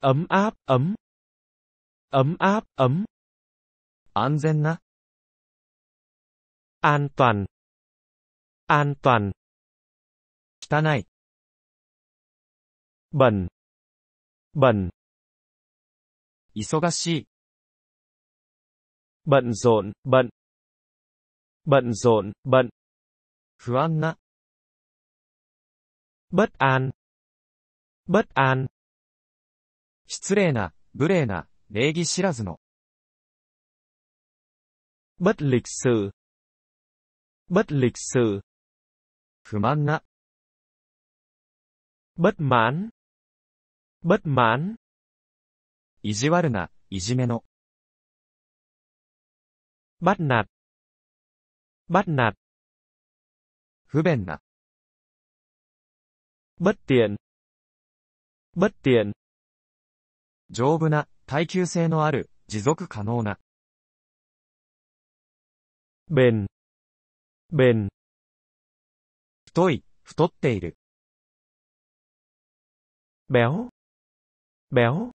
ấm áp, ấm. ấm áp, ấm. an toàn. an toàn. 汚い。bẩn. bẩn. bận rộn, bận. bận rộn, bận. bất an, But an 失礼な、無礼な、礼儀知らずの。Bất lịch sự Bất lịch sự 不満な。Bất mãn Bất mãn 意地悪な、いじめの。Bắt nạt Bắt nạt 不便な。Bất tiện bất tiện。丈夫な、耐久性のある、持続可能な。べん。べん。太い、太っている。béo, béo。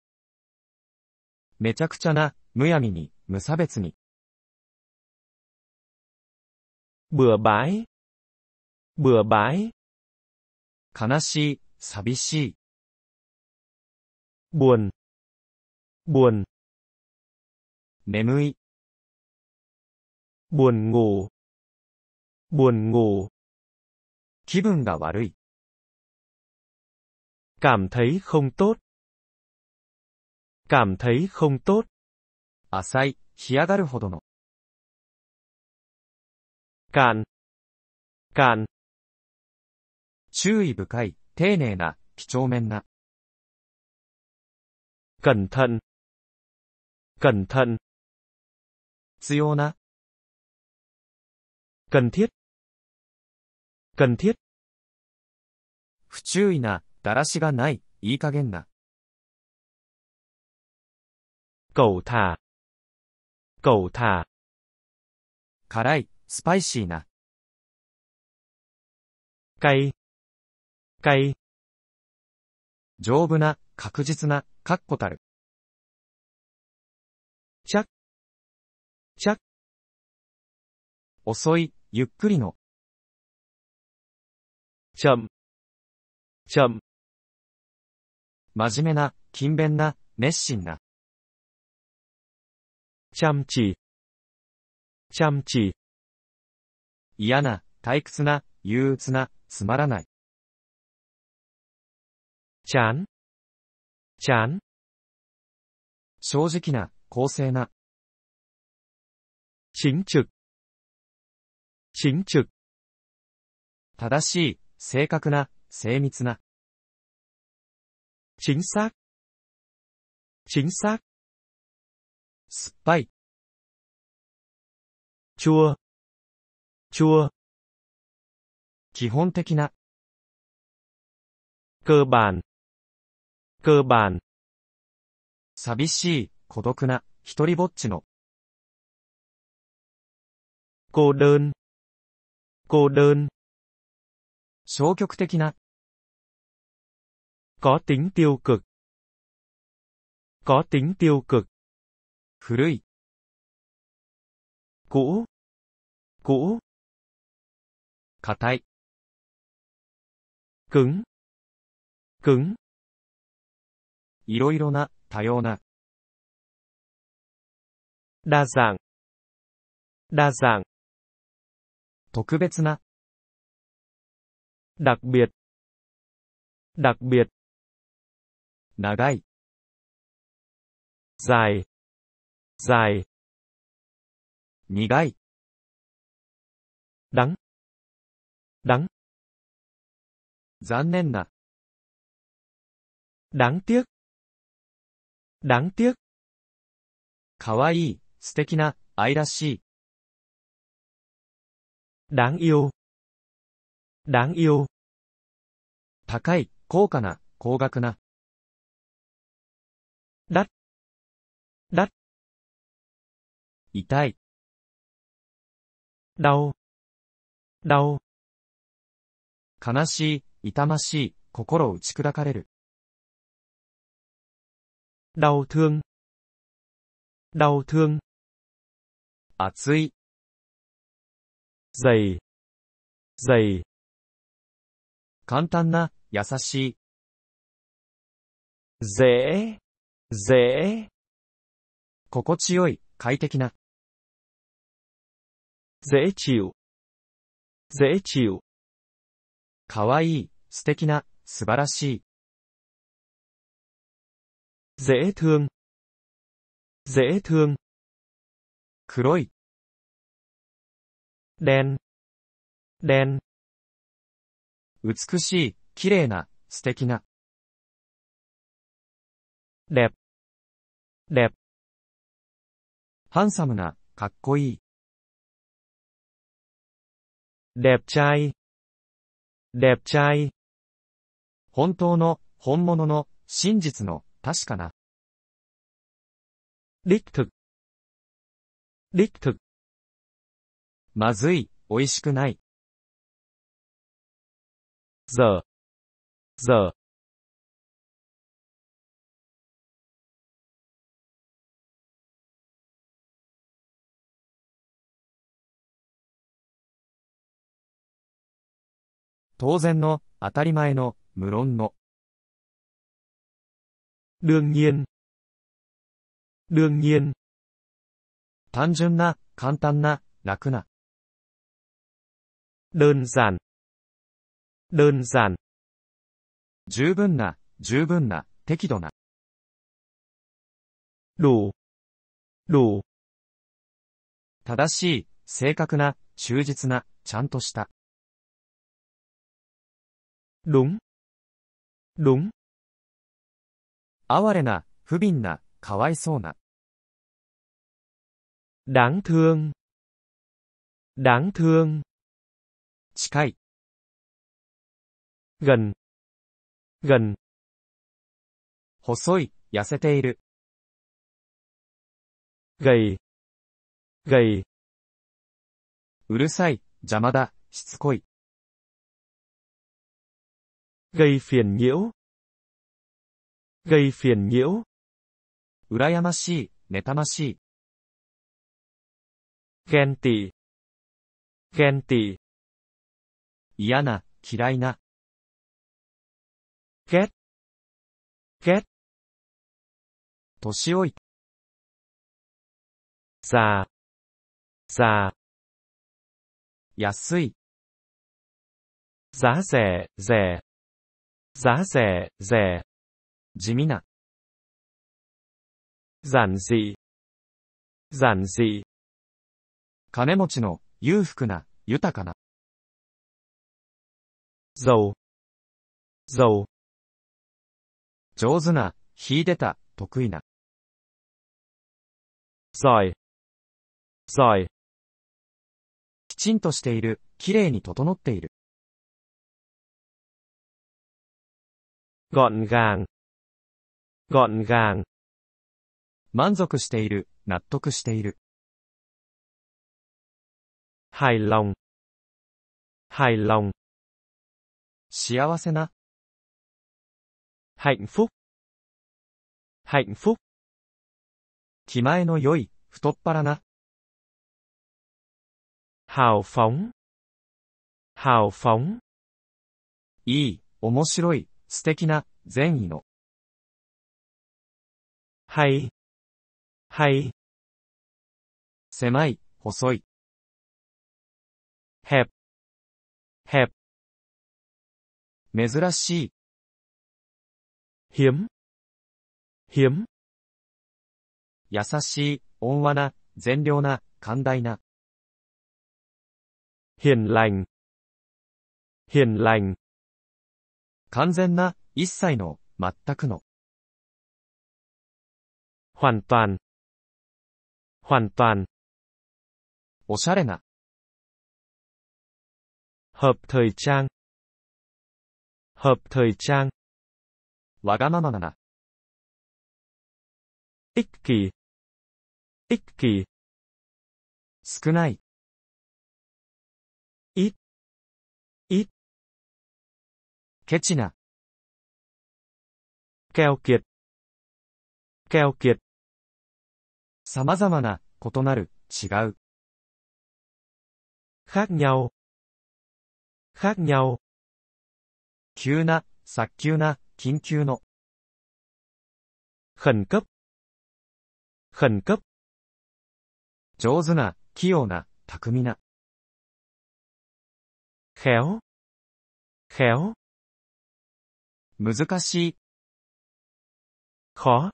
めちゃくちゃな、むやみに、無差別に。bừa bãi, bừa bãi。悲しい、寂しい。buồn buồn 眠い buồn ngủ buồn ngủ 気分が悪い cảm thấy không tốt cảm thấy không tốt 浅い干上がるほどの cạn cạn 注意深い丁寧な几帳面な cẩn thận cẩn t な cần t h i 不注意なだらしがないいい加減な狗塔狗塔辛いスパイシーなかい。かい。丈夫な確実なかっこたる。ちゃ、ちゃ。遅い、ゆっくりの。ちゃん、ちゃん。真面目な、勤勉な、熱心な。ちゃんち、ちゃんち。嫌な、退屈な、憂鬱な、つまらない。ちゃん chán 正直な、公正な。chính trực chính trực 正しい、正確な、精密な。chính xác chính xác 酸っぱい。chua chua 基本的な。cơ bản cơ bản 寂しい、孤独な、一人ぼっちの。cô đơn cô đơn 消極的な có tính tiêu cực có tính tiêu cực 古い cũ cũ 硬い cứng cứng いろいろな、多様な。ラザン、ラザン。特別な。特別、特別。長い。在、在。苦い。だん、だん。残念な。だん t i ế đáng tiếc. かわいい、素敵な、愛らしい。đáng yêu. đáng yêu. 高い、高価な、高額な。だっ。だっ。痛い。đ お、u お。悲しい、痛ましい、心を打ち砕かれる。đau thương, đau thương, 暑い、dày, dày, 簡単な、優しい、dễ, dễ, 心地よい、快適な、dễ chịu, dễ chịu, かわいい、素敵な、素晴らしい。dễ thương dễ thương 黒い đen đen 美しい、綺麗な、素敵な。đẹp đẹp ハンサムな、かっこいい。đẹp trai đẹp trai 本当の、本物の、真実の、確かな。đích thực đích thực まずい、美味しくない。giờ giờ 当然の、当たり前の、無論の。đương nhiên, đương nhiên, 単純な、簡単な、楽な、đơn giản, đơn giản, 十分な、十分な、適度な、đủ, đủ, 正しい、正確な、忠実な、ちゃんとした、đúng, đúng, 哀れな、不憫な、かわいそうな。đáng thương đáng thương 近い gần gần 細い、痩せている。gầy gầy うるさい、邪魔だ、しつこい。gây phiền nhiễu gây phiền nhiễu. Urayamashi, n 羨ましい、妬まし i ghen tị, ghen tị. 嫌 a i na. ghét, ghét. Già. Già. Yasui. giá rẻ, rẻ. giá rẻ, rẻ. 地味な。giản 金持ちの、裕福な、豊かな。g i 上手な、秀でた、得意な。giỏi, きちんとしている、きれいに整っている。ガンガン。gọn gàng 満足している、納得している。hài lòng hài lòng 幸せな hạnh phúc hạnh phúc 気前の良い、太っ腹な hào phóng hào phóng いい、面白い、素敵な、善意のはい。はい。狭い、細い。へっ。へっ。珍しい。ひん、ひん。優しい、温和な、善良な、寛大な。ひんらん、ひんらん。完全な、一切の、全くの。hoàn toàn, hoàn toàn, hợp thời trang, hợp thời trang, わがままな、ích kỷ, ích kỷ, 少ない、ít, ít, ケチな、keo kiệt, keo kiệt, 様々な、異なる、違う。khác nhau khác nhau 急な、早急な、緊急の。khẩn cấp khẩn cấp 上手な、器用な、巧みな。khéo khéo 難しい。khó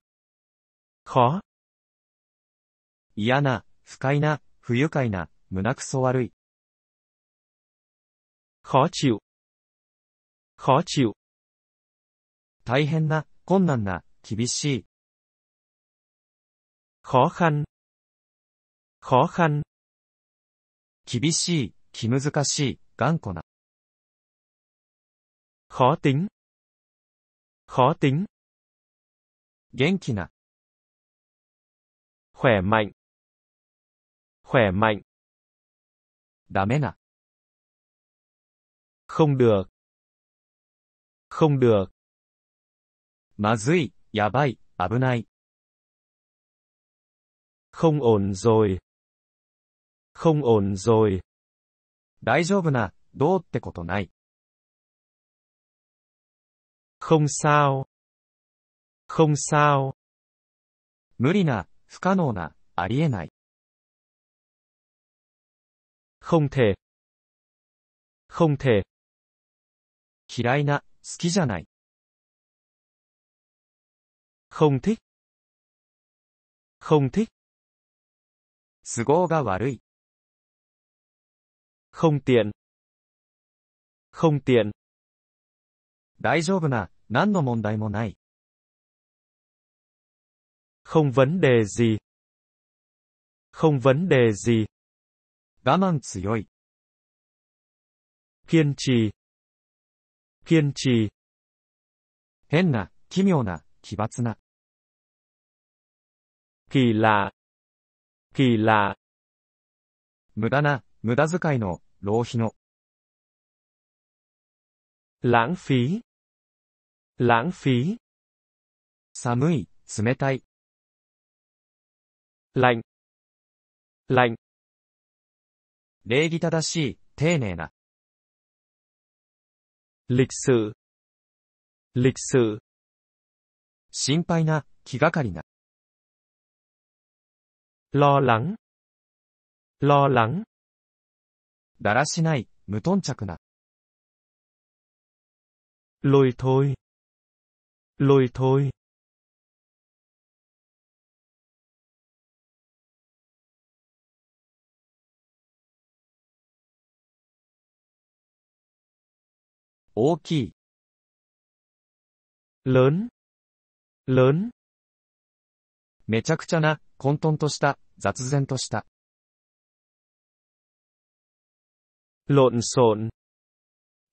khó 嫌な、不快な、不愉快な、胸くそ悪い。可求可求大変な、困難な、厳しい。可憾可憾厳しい、気難しい、頑固な。可定可定元気な。khỏe mạnh. Damena. À? Không được. Không được. Mazui, yabai, abunai. Không ổn rồi. Không ổn rồi. không sao, không sao. 無理な、不可能な、ありえない。không thể, không thể. không thích, không thích. không tiện, không tiện. daijoubu no không vấn đề gì, không vấn đề gì. 我慢強い。堅持堅持変な、奇妙な、奇抜な。奇辣奇辣無駄な、無駄遣いの、浪費の。浪費浪費寒い、冷たい。冷冷礼儀正しい、丁寧な。歴史、歴史。心配な、気がかりな。ロラン、ーラン。だらしない、無頓着な。ロイトイ、ロイトイ。大きい lớn lớn めちゃくちゃな、混沌とした、雑然とした。lộn xộn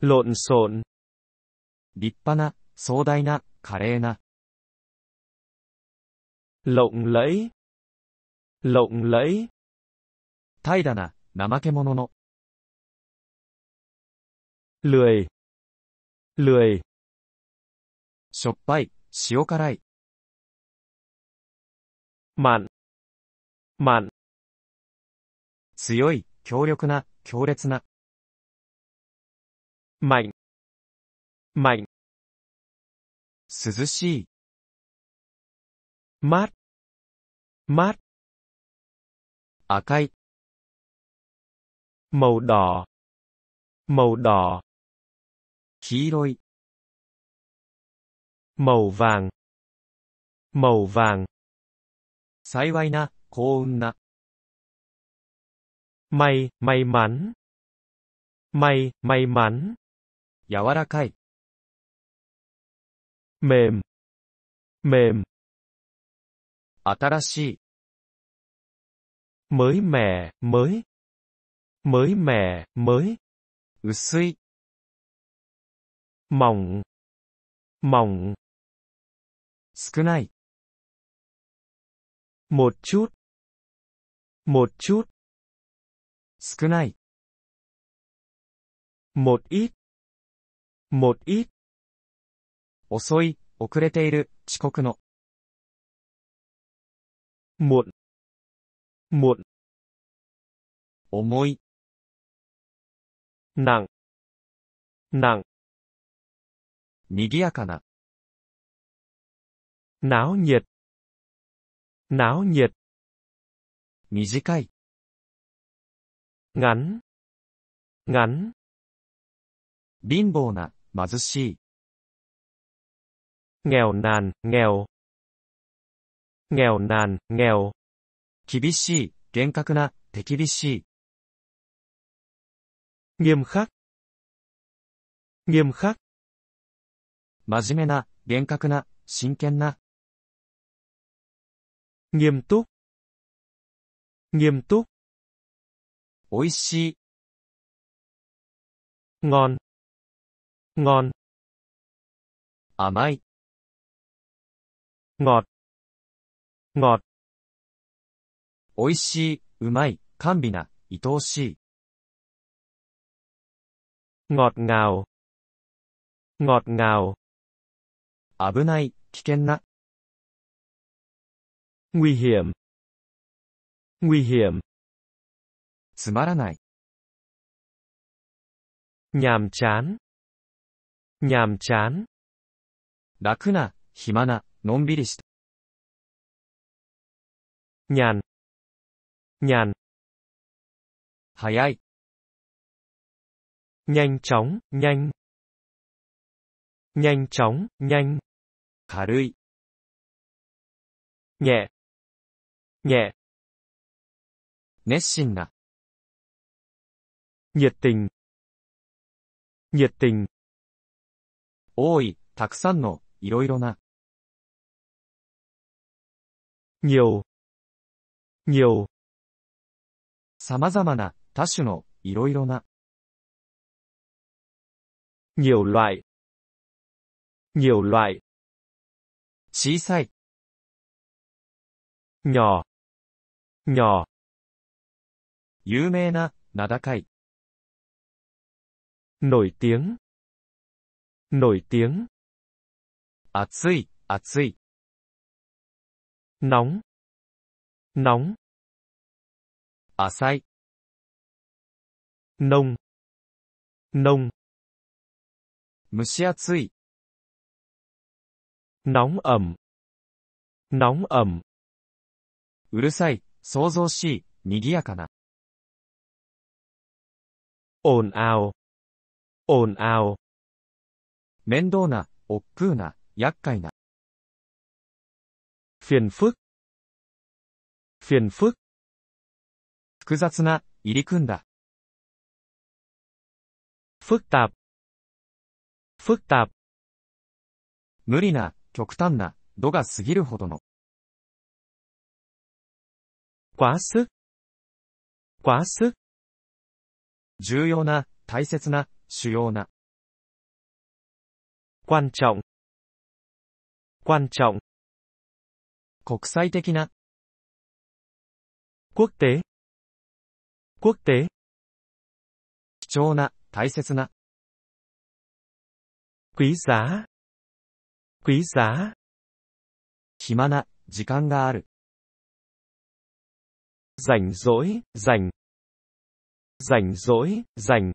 lộn xộn 立派な、壮大な、華麗な。lộng lẫy lộng lẫy 怠惰な、怠け者の。lười lười しょっぱい、塩辛い。mặn mặn 強い、強力な、強烈な。mạnh mạnh 涼しい。mát mát 赤い。màu đỏ màu đỏ 黄色い màu vàng màu vàng 幸いな、幸運な。may, may mắn. may, may mắn. 柔らかい。mềm, mềm. mới mẻ, mới. mới mẻ, mới. 薄い。mỏng mỏng 少ない một chút một chút 少ない một ít một ít 遅い、遅れている、遅刻の。muộn muộn 重い。nặng nặng 賑やかな。náo nhiệt, náo nhiệt, 短い、ngắn, ngắn, 貧乏な、貧しい、nghèo nàn, nghèo, nghèo nàn, nghèo, 厳しい、厳格な、手厳しい、nghiêm khắc, nghiêm khắc, 真面目な、厳格な、真剣な。厳と厳と美味しい。ごん、ごん。甘い。ごん、ごん。美味しい、うまい、甘美な、愛おしい。ごん、ご。お、ごん、がお。危ない、危険な。危険。危険。つまらない。にゃんちゃん。にゃんちゃん。楽な、暇な、のんびりした。にゃん。にゃん。早い。nhanh chóng nhanh n h a 軽い。げ、げ、熱心な。熱心、熱心。多い、たくさんの、いろいろな。有、有。様々な、多種の、いろいろな。有来、有来。小さい。にゃー、にゃー。有名な、名高い。nổi tiếng, nổi tiếng. 暑い、暑い。nóng, nóng. 浅い。nông, nông. 蒸し暑い。nóng ẩm, nóng ẩm. うるさい、想像しい、賑やかな。ồn ào, ồn ào. 面倒な、億劫な、厄介な。phiền phức, phiền phức. 複雑な、入り組んだ。phức tạp, phức tạp. 無理な、極端な、度が過ぎるほどの。quá sức quá sức 重要な、大切な、主要な。quan trọng quan trọng 国際的な。quốc tế quốc tế 貴重な、大切な。quý giá quý giá. 暇な、時間がある。rảnh rỗi, rảnh. rảnh rỗi, rảnh.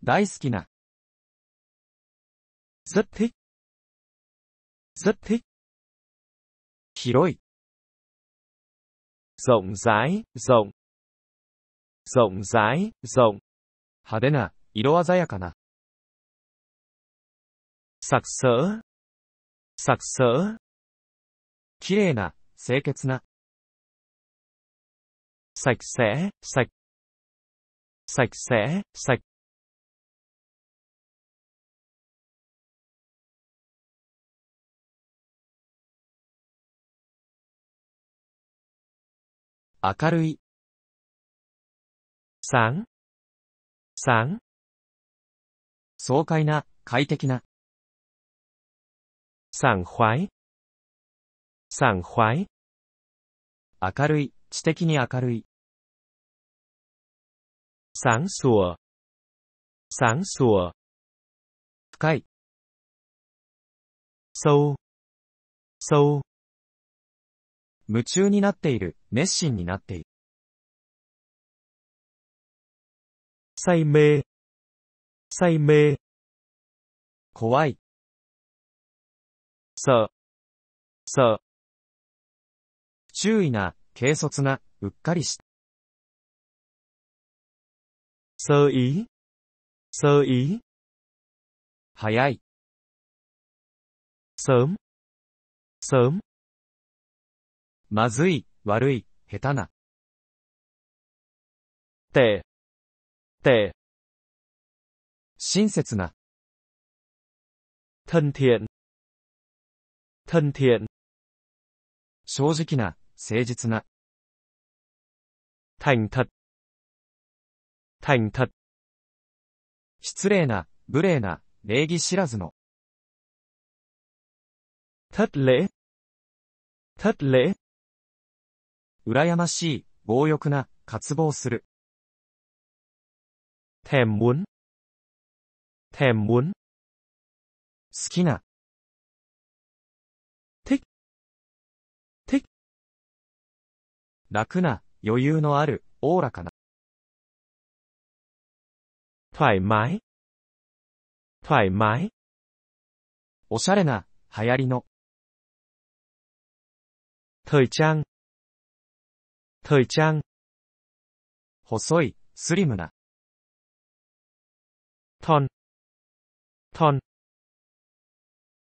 大好きな。rất thích. rất thích. 広い。rộng rãi, rộng. rộng rãi, rộng. 派手な、色鮮やかな。sặc sỡ, sặc sỡ 綺麗な、清潔な。sạch sẽ, sạch. sạch sẽ, sạch. Akarui. sáng. sáng. 爽快な、快適な。sảng khoái 爽快明るい、知的に明るい。sáng sủa sáng sủa 深い sâu sâu 夢中になっている、熱心になっている。say mê say mê 怖い。さ、さ、注意な、軽率な、うっかりした。sơ い sơ い早い。そ ớ そ s まずい、悪い、下手な。て、て、親切な。thân thiện 正直な、誠実な thành thật thành thật 失礼な、無礼な、礼儀知らずの thất lễ thất lễ 羨ましい、強欲な、渇望する thèm muốn thèm muốn 好きな、楽な、余裕のある、おおらかな。thoải mái, おしゃれな、流行りの。thời trang, 快細い、スリムな。トン、トン。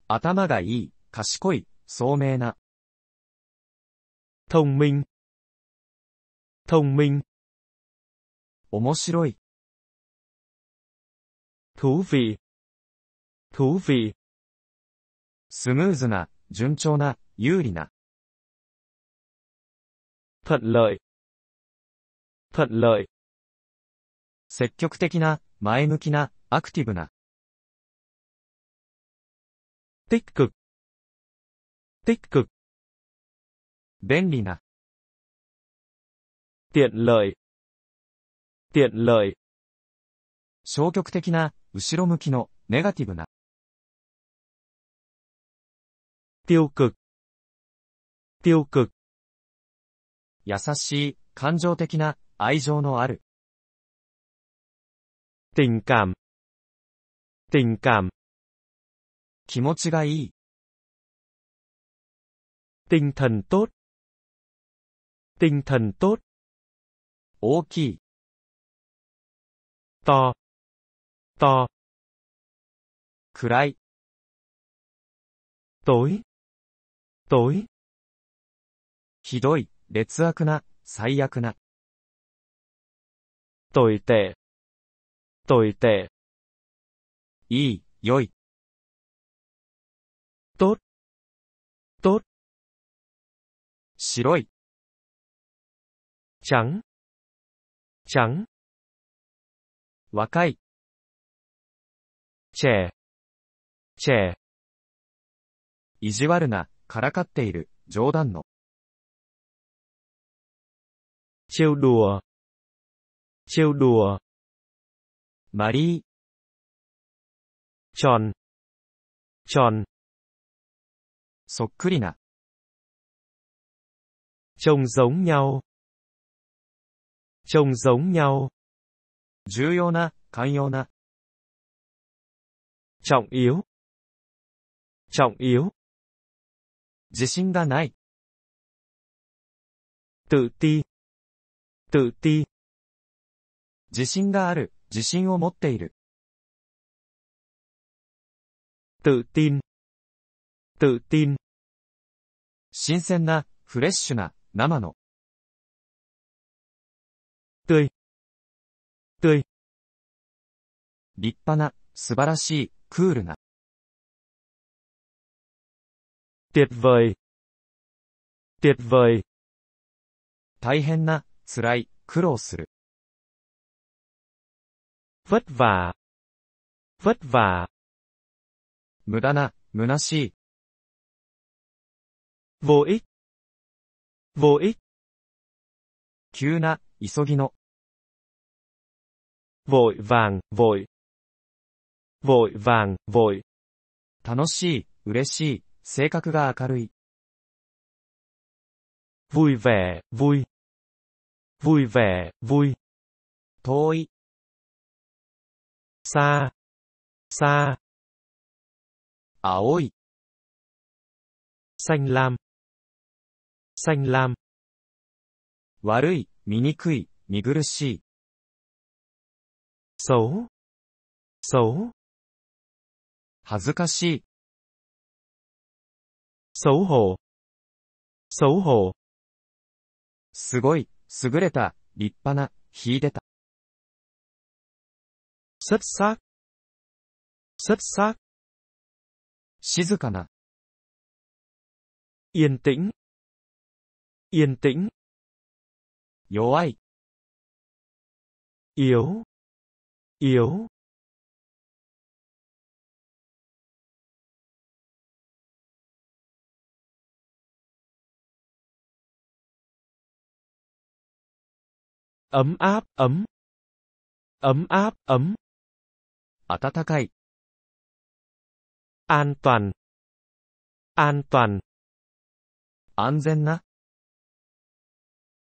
頭がいい、賢い、聡明な。聪明。thông minh 面白い thú vị thú vị スムーズな、順調な、有利な。thuận lợi thuận lợi 積極的な、前向きな、アクティブな。tích cực tích cực 便利な。tiện lợi tiện lợi 消極的な、後ろ向きの、ネガティブな。tiêu cực tiêu cực 優しい、感情的な、愛情のある。tình cảm tình cảm 気持ちがいい。tinh thần tốt tinh thần tốt 大きい。た、た、暗い。どいどいひどい、劣悪な、最悪な。どいて、どいて。いい、よい。と。と。白い。ちゃん、ちゃん若い。チェー。チェー。意地悪な、からかっている、冗談の。trêu đùa, trêu đùa. Marie, tròn, tròn. そっくりな。trông giống nhau, trông giống nhau. 重要な、寛容な。trọng yếu, trọng yếu. 自信がない。tự ti, tự ti. 自信がある、自信を持っている。tự tin, tự tin. 新鮮な、フレッシュな、生の。tươi, tươi. 立派な、素晴らしい、クールな。tuyệt vời, tuyệt vời. 大変な、辛い、苦労する。vất vả, vất vả. 無駄な、虚しい。vô ích, vô ích. 急な、急ぎの。vội vàng, vội. vội vàng, vội. 楽しい、嬉しい、性格が明るい。vui vẻ, vui. vui vẻ, vui. 遠い。さあ、さあ。青い。xanh lam, xanh lam. 悪い。醜い、見苦しい。そうそう恥ずかしい。そうほう。そうほう。すごい、優れた、立派な、秀でた。x u さ。t s さ。静かないんてん。いんてん。弱い、yếu, yếu. ấm áp, ấm, ấm áp, ấm. an toàn, an toàn. an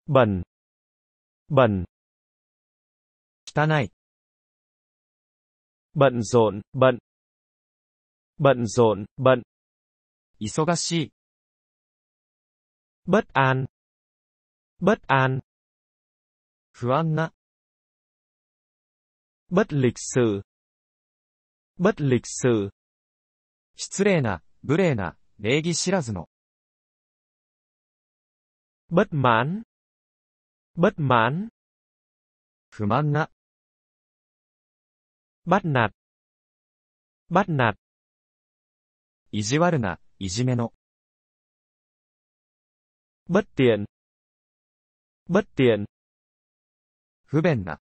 bẩn bẩn. bận rộn, bận. bận rộn, bận. bất an. bất an. bất lịch sự. bất lịch sự. bất mãn, bất mãn 不満な bắt nạt bắt nạt 意地悪な、いじめの。bất tiện bất tiện 不便な。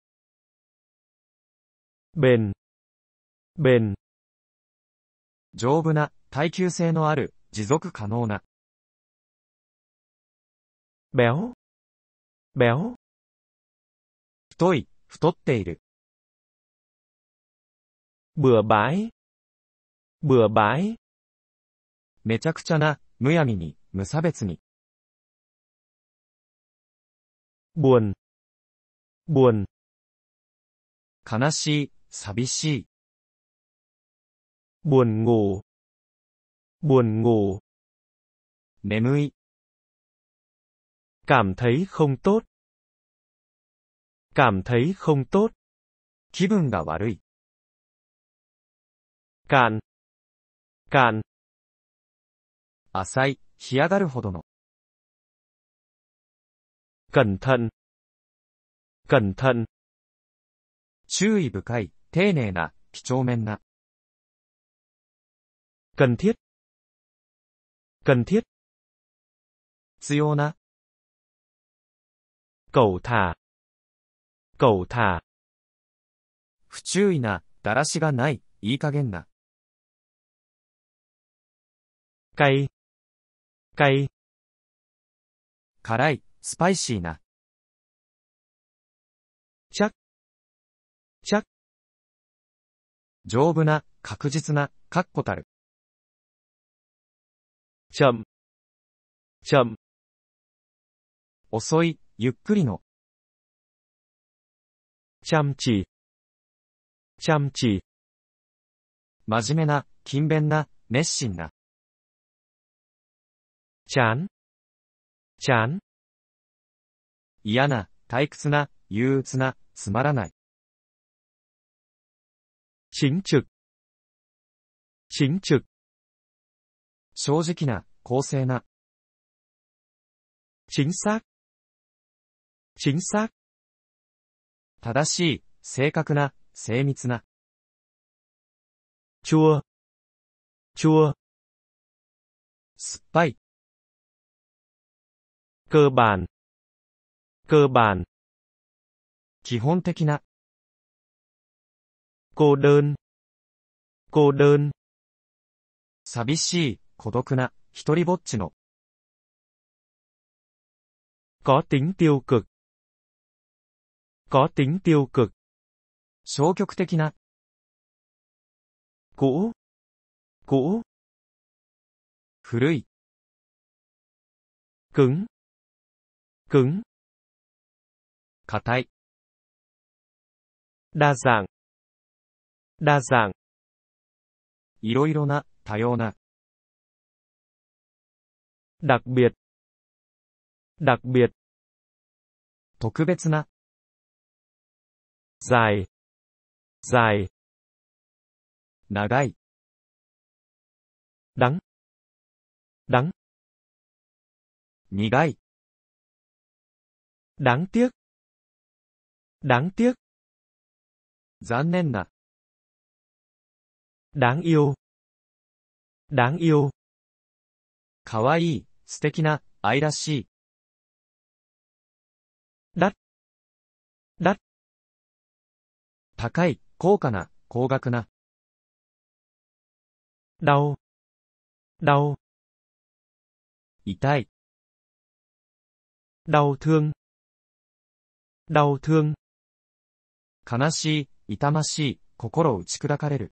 bền bền 丈夫な、耐久性のある、持続可能な。béo béo 太い、太っている。bừa bãi bừa bãi めちゃくちゃな、むやみに、無差別に。buồn buồn 悲しい、寂しい。buồn ngủ buồn ngủ 眠い、cảm thấy không tốt cảm thấy không tốt 気分が悪い cạn cạn 浅い、干上がるほどの。cẩn thận cẩn thận cần thiết cần thiết 必要な、狗塔狗塔不注意な、だらしがない、いい加減な。かい、かい。辛い、スパイシーな。ちゃ、ちゃ。丈夫な、確実な、確固たる。ちゃん、ちゃん。遅い、ゆっくりの。チャムチ。チャムチ。真面目な、勤勉な、熱心な。ちゃん。ちゃん。嫌な、退屈な、憂鬱な、つまらない。ちんちゅ h ちんちゅ c 正直な、公正な。ちんさ chính xác 正しい、正確な、精密な。chua, chua 酸っぱい。cơ bản, cơ bản 基本的な。cô đơn, cô đơn 寂しい、孤独な、一人ぼっちの。có tính tiêu cực, có tính tiêu cực. 消極的な cũ, cũ, 古い cứng, cứng, 硬い đa dạng, đa dạng, いろいろな、多様な đặc biệt, đặc biệt, 特別な dài dài nagai đắng đắng nigai đáng tiếc đáng tiếc nà đáng yêu đáng yêu kawaii, かわいい、素敵な、愛らしい。だ、だ、高い、高価な、高額な。đau, đau 痛い。đau thương, đau thương 悲しい、痛ましい、心打ち砕かれる。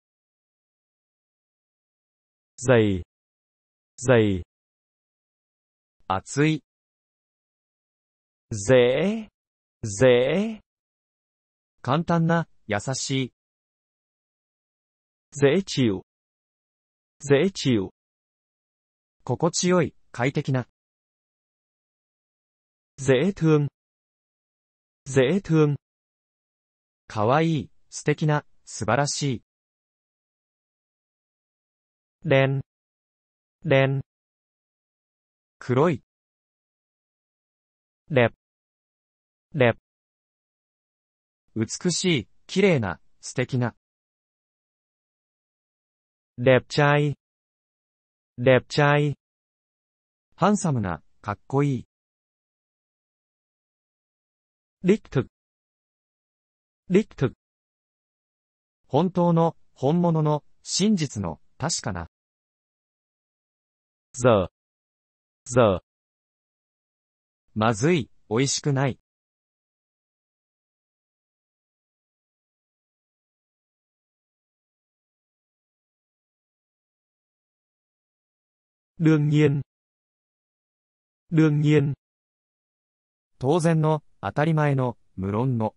dày, dày 熱い。dễ, dễ 簡単な、優しい。ぜちゅう。ぜちゅう。心地よい、快適な。ぜえとん。ぜえとん。かわいい、素敵な、素晴らしい。でん。でん。黒い。でっ。でっ。美しい、綺麗な、素敵な。đẹp trai đẹp trai ハンサムな、かっこいい。đích thực đích thực 本当の、本物の、真実の、確かな。giờ giờ まずい、美味しくない。đương nhiên đương nhiên 当然の、当たり前の、無論の。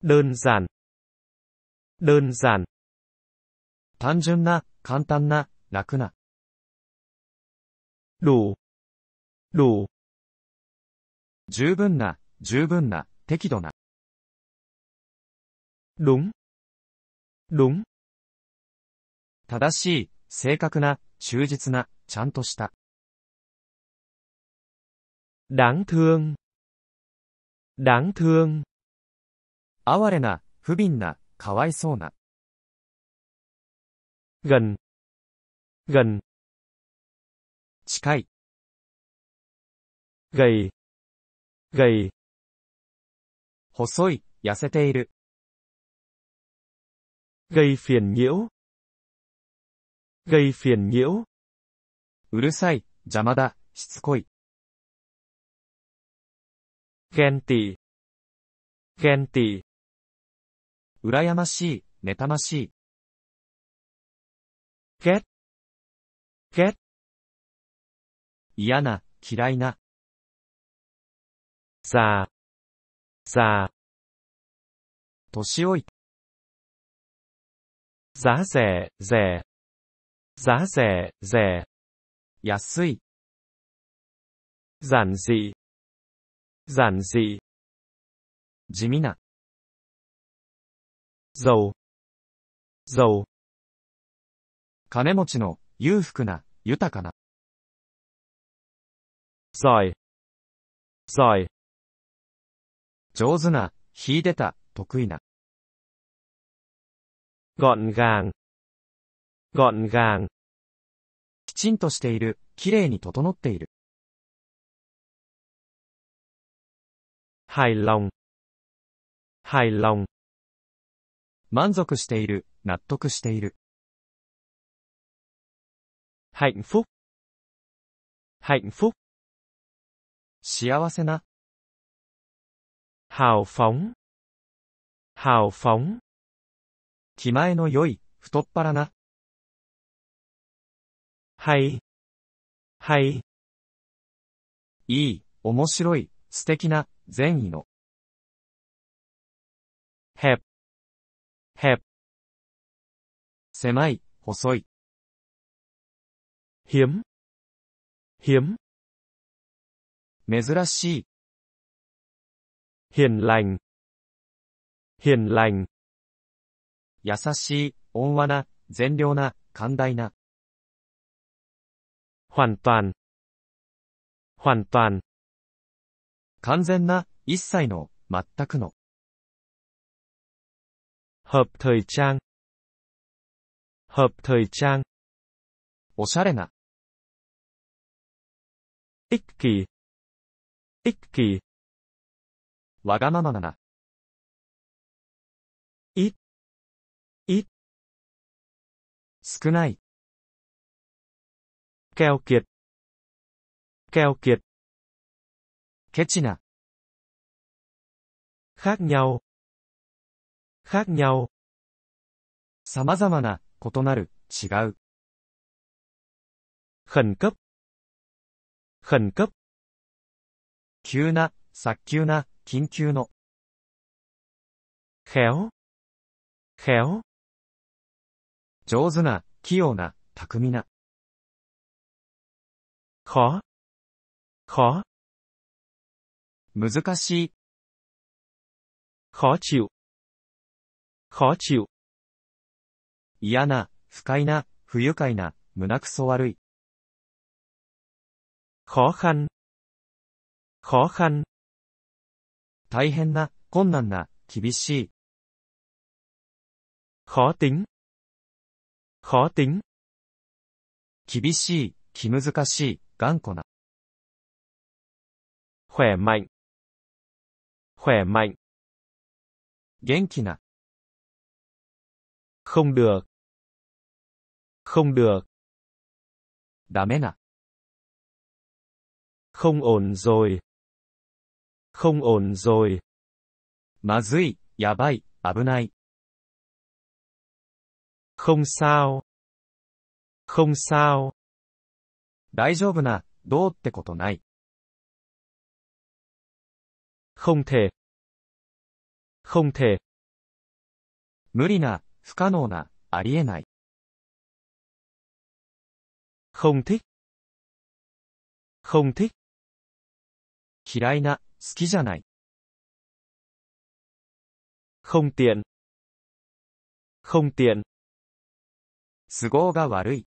đơn giản đơn giản 単純な、簡単な、楽な。đủ đủ 十分な、十分な、適度な。đúng đúng 正しい、正確な、忠実な、ちゃんとした。ランクーン、ランクーン。哀れな、不憫な、かわいそうな。ガン、ガン。近い。ガイ、ガイ。細い、痩せている。ガイフィンニオ。gây p h i ề うるさい、邪魔だ、しつこい。ghen tị, ghen うらやましい、妬ましい。get, g 嫌な、嫌いな。さあ、さあ。年老い。さあぜ、ぜ。g ぜ、á 安い。ざん安い残事残事地味なぞう。ぞう。金持ちの裕福な豊かない。在い。上手ないでた得意なガんガん。gọn gàng. きちんとしている、きれいに整っている。hài lòng, hài lòng. 満足している、納得している。hạnh phúc, hạnh phúc. 幸せな。hào phóng, hào phóng. 気前の良い、太っ腹な。はい。はい。いい、面白い、素敵な、善意の。へ。へ。狭い、細い。ひん、ひん。珍しい。ひんらん、ひんらん。優しい、温和な、善良な、寛大な。hoàn toàn hoàn toàn 完全な、一切の、全くの。hợp thời trang hợp thời trang おしゃれな。ích kỷ ích kỷ わがままなな。ít ít 少ない。keo kiệt keo kiệt kechina khác nhau khác nhau 様々な、異なる、違う。khẩn cấp khẩn cấp 急な、早急な、緊急の。khéo khéo 上手な、器用な、巧みな。かか難しい。khó chịu khó chịu 嫌な、不快な、不愉快な、胸くそ悪い。khó khăn khó khăn 大変な、困難な、厳しい。khó tính khó tính 厳しい、気難しい。頑固な。khỏe mạnh, khỏe mạnh, 元気な。không được, không được, ダメな。không ổn rồi, không ổn rồi, まずい、やばい、危ない。không sao, không sao. 大丈夫な、どうってことない。không thể không thể 無理な、不可能な、ありえない。không thích không thích 嫌いな、好きじゃない。không tiện không tiện 都合が悪い。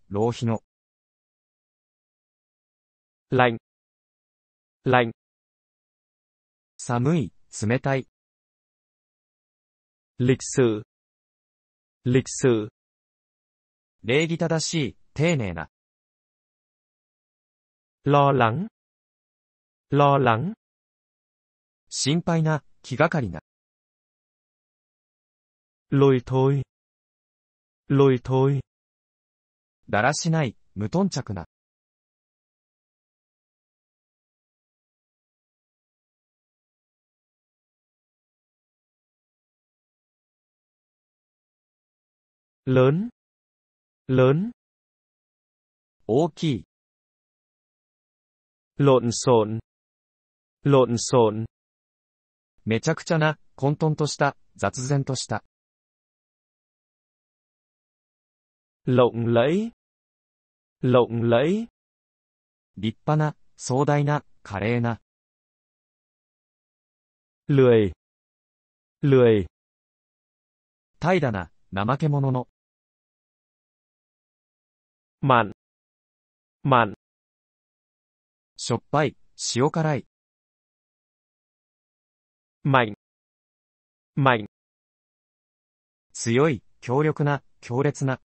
浪費の。ライン、ライン。寒い、冷たい。歴数、歴数。礼儀正しい、丁寧な。ローラン。n ローラン。心配な、気がかりな。ロ ù i thôi, イ ù i だらしない、無頓着な。lớn, lớn, 大きい。lộn xộn, lộn xộn. めちゃくちゃな、混沌とした、雑然とした。lộng lẫy, lộng lẫy. 立派な、壮大な、華麗な。lười, lười. 怠惰な、怠け者の。mặn, mặn. しょっぱい、塩辛い。mạnh, mạnh. 強い、強力な、強烈な。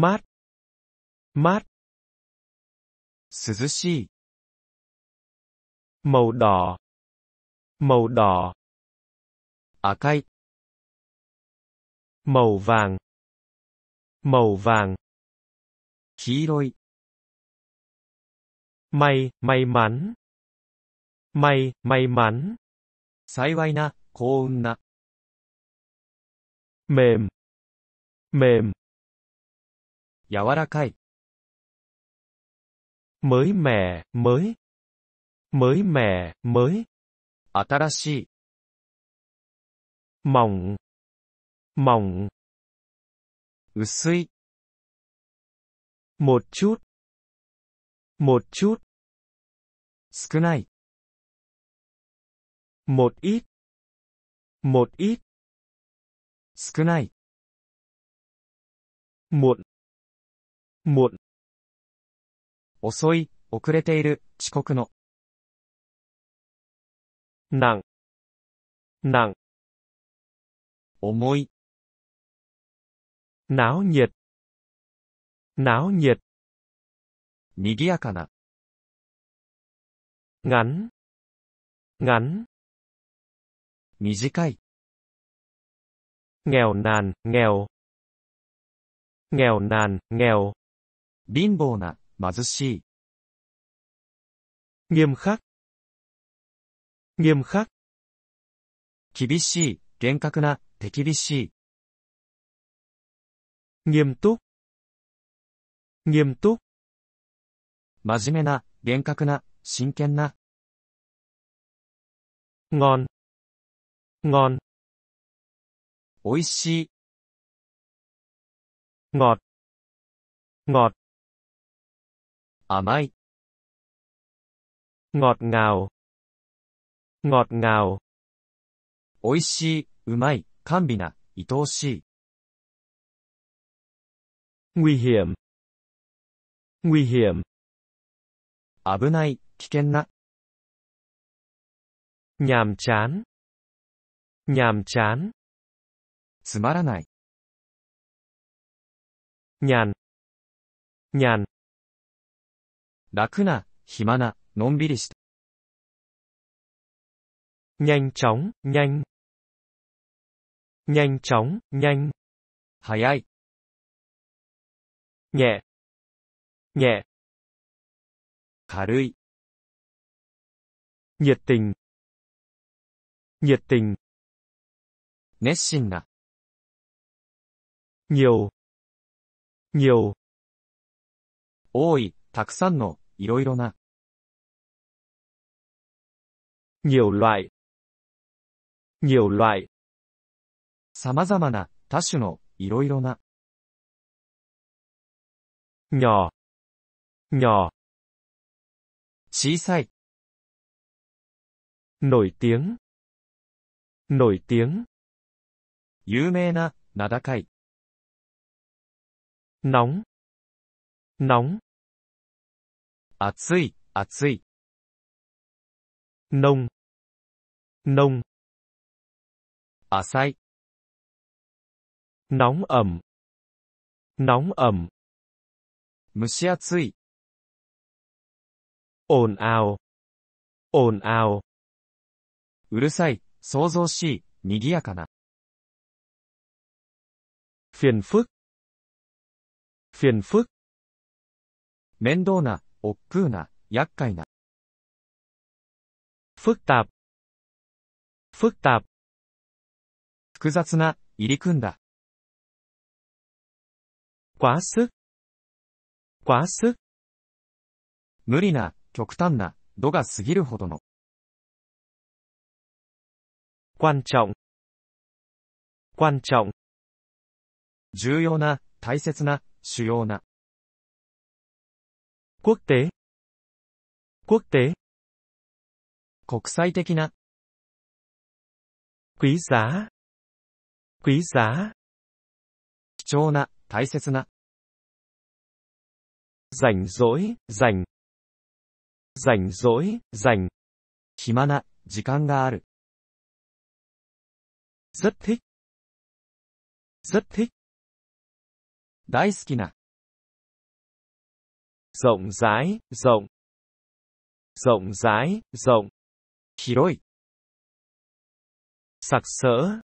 mát mát 涼しい màu đỏ màu đỏ 赤い màu vàng màu vàng 黄色い may may mắn may may mắn na mềm mềm mới mẻ, mới. mới mẻ, mới. 新しい。mỏng, mỏng. mỏng một chút, một chút. một ít, một ít. muộn muộn 遅い、遅れている、遅刻の。nặng nặng 重い。náo nhiệt náo nhiệt 賑やかな。ngắn ngắn 短い。nghèo nàn, nghèo nghèo nàn, nghèo 貧乏な、貧しい。厳格。厳格。厳しい、厳格な、手厳しい。厳督。厳督。真面目な、厳格な、真剣な。ごん。ごん。美味しい。ごご甘い ngọt ngào ngọt ngào 美味しい、うまい、甘美な、愛おしい。nguy hiểm nguy hiểm 危ない、危険な。nhàm chán nhàm chán つまらない。nhàn nhàn 楽な、暇な、のんびりした。nhanh chóng, nhanh. nhanh chóng, nhanh. 早い。nhẹ, nhẹ. 軽い。nhiệt tình, nhiệt tình. 熱心な。nhiều, nhiều. 多い、たくさんの。いろいろな。nhiều loại nhiều loại 様々な、多種の、いろいろな。nhỏ nhỏ 小さい。nổi tiếng nổi tiếng 有名な、名高い。nóng nóng 暑い、暑い。nông, nông. 浅い。nóng ẩm, nóng ẩm. 蒸し暑い。ồn ào, ồn ào. うるさい、騒々しい、賑やかな。phiền phức, phiền phức. 面倒な、億劫な、厄介な。複雑複雑複雑な、入り組んだ。こ刮すこ刮す無理な、極端な、度が過ぎるほどの。ん。ちゃ关ちゃ重重要な、大切な、主要な。quốc tế quốc tế 国際的な quý giá quý giá 貴重な大切な rảnh rỗi rảnh rảnh rỗi rảnh 暇な時間がある rất thích rất thích 大好きな rộng rãi, rộng. Rộng rãi, rộng. 広い。sặc sỡ,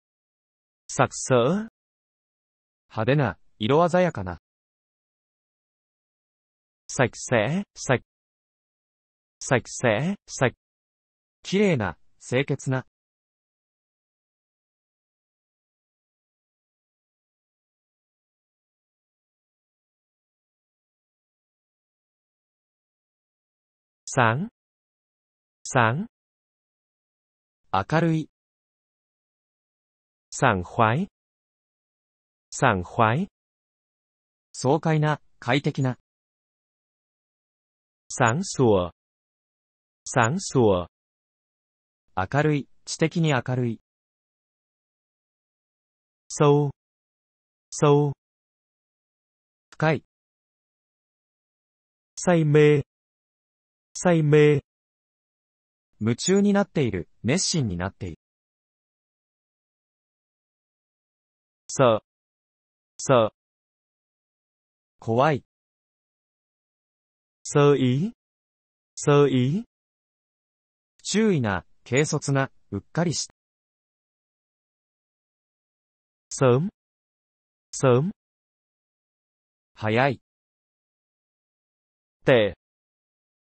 sặc sỡ. 派手な、色鮮やかな。sạch sẽ, sạch. sạch sẽ, sạch. 綺麗な、清潔な。sáng sáng 明るい sảng khoái sảng khoái 爽快な、快適な。sáng sủa sáng sủa 明るい、知的に明るい。sâu sâu 深い。say mê say mê 夢中になっている、熱心になっている。さ、さ、怖い。sơ い sơ い注意な、軽率な、うっかりした。sớm sớm 早い。て、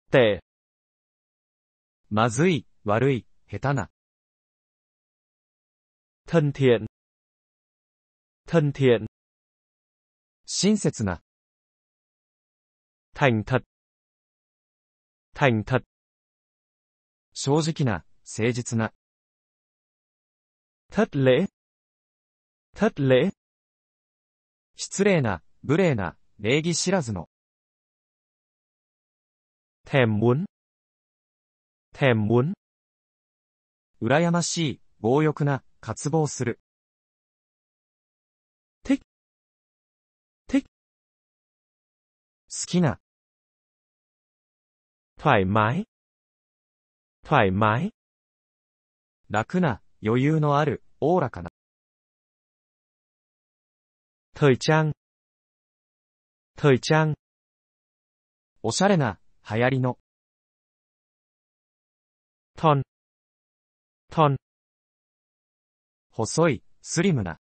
て。まずい、悪い、下手な。thân thiện thân thiện 親切な thành thật thành thật 正直な、誠実な。thất lễ thất lễ 失礼な、無礼な、礼儀知らずの。thèm muốn thèm muốn 羨ましい、強欲な、渇望する。thích thích 好きな thoải mái thoải mái 楽な、余裕のある、おおらかな。thời trang thời trang おしゃれな、はやりの。トン、トン。細い、スリムな。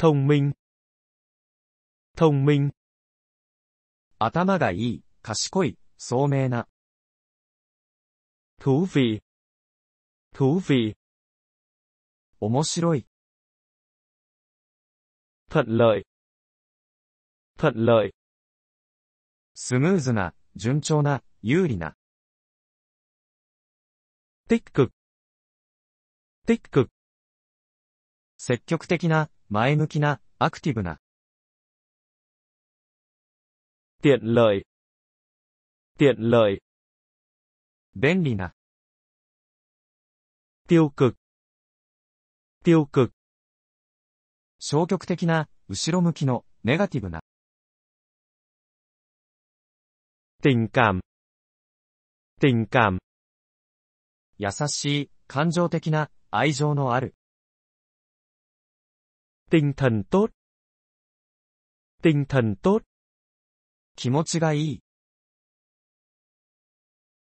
聡明、聡明。頭がいい、賢い、聡明な。土肥、土肥。面白い。thuận lợi, thuận lợi. スムーズな、順調な、有利な。ティック。ティック。積極的な、前向きな、アクティブな。tiện lợi t 便利な tiêu cực t 消極的な、後ろ向きの、ネガティブな。tình cảm tình cảm 優しい、感情的な、愛情のある。tinh thần tốt tinh thần tốt 気持ちがいい。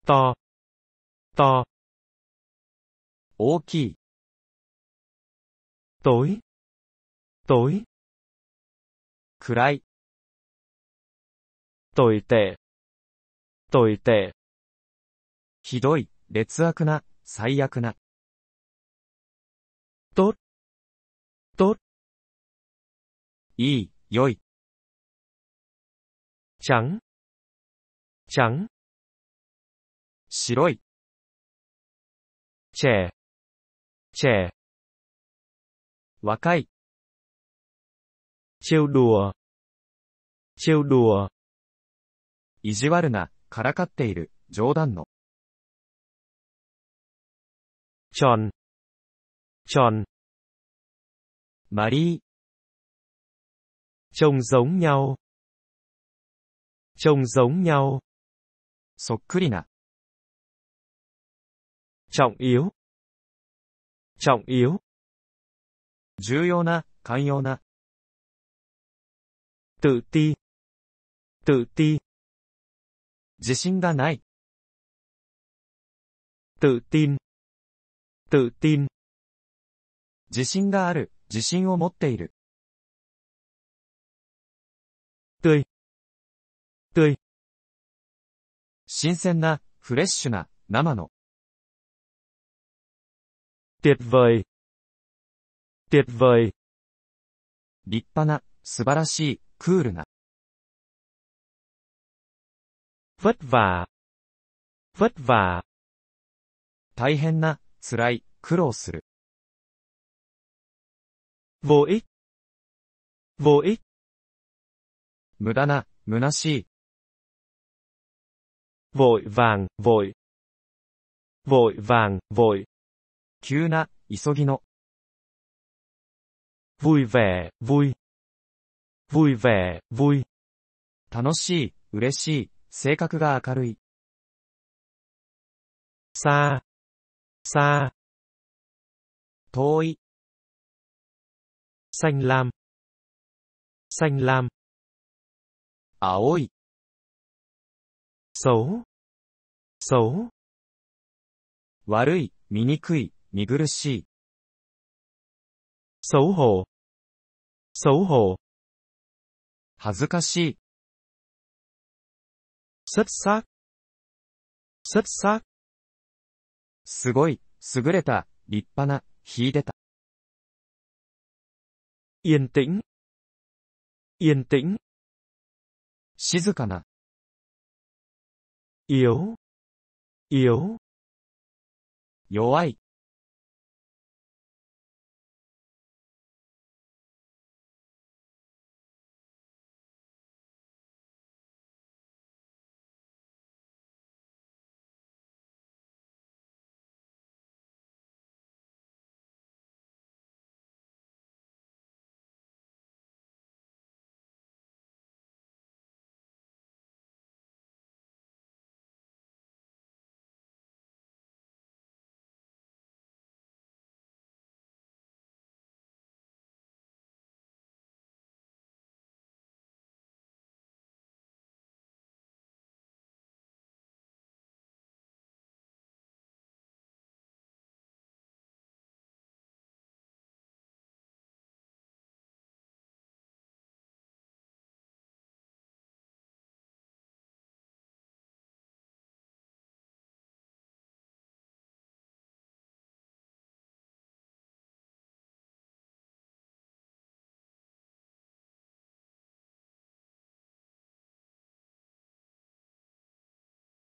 to to 大きい。tối tối 暗い。tồi tệ といて。ひどい、劣悪な、最悪な。と、と、いい、良い。ちゃん、ちゃん、白い。チェチェ若い。チェウド đùa, t r ê いじわる意地悪な、からかっている、冗談の。ちょん、ちょん。まり、ちょんぞんにゃお。ちょんぞんにゃお。そっくりな。ちょんいよ。ちょんいよ。重要な、寛容な。とぅてぃ、とぅてぃ。自信がない。tự tin, tự tin. 自信がある、自信を持っている。tươi, t ư 新鮮な、フレッシュな、生の。tuyệt vời, tuyệt vời. 立派な、素晴らしい、クールな。vất vả, vất vả. 大変な、辛い、苦労する。vô ích, vô ích. 無駄な、虚しい。vội vàng, vội, vội vàng, vội. 急な、急ぎの。vui vẻ, vui, vui vẻ, vui. 楽しい、嬉しい。性格が明るい。さあ、さあ、遠い。さんらん、さんらん、青い。そう、そう、悪い、醜い、見苦しい。そうほう、そうほう、恥ずかしい。xuất sắc xuất sắc すごい、優れた、立派な、秀でた。yên tĩnh yên tĩnh 静かな yếu yếu 弱い